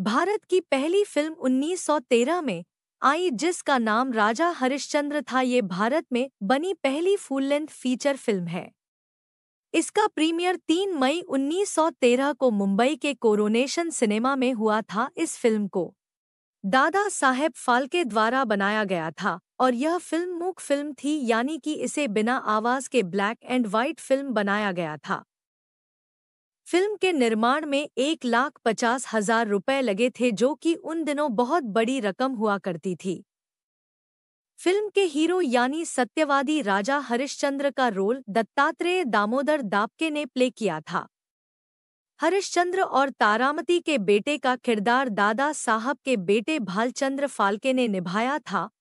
भारत की पहली फिल्म 1913 में आई जिसका नाम राजा हरिश्चंद्र था ये भारत में बनी पहली फुल लेंथ फीचर फिल्म है इसका प्रीमियर 3 मई 1913 को मुंबई के कोरोनेशन सिनेमा में हुआ था इस फिल्म को दादा साहेब फाल्के द्वारा बनाया गया था और यह फिल्म मूक फिल्म थी यानी कि इसे बिना आवाज के ब्लैक एंड व्हाइट फिल्म बनाया गया था फिल्म के निर्माण में एक लाख पचास हजार रुपये लगे थे जो कि उन दिनों बहुत बड़ी रकम हुआ करती थी फिल्म के हीरो यानी सत्यवादी राजा हरिश्चंद्र का रोल दत्तात्रेय दामोदर दापके ने प्ले किया था हरिश्चंद्र और तारामती के बेटे का किरदार दादा साहब के बेटे भालचंद्र फाल्के ने निभाया था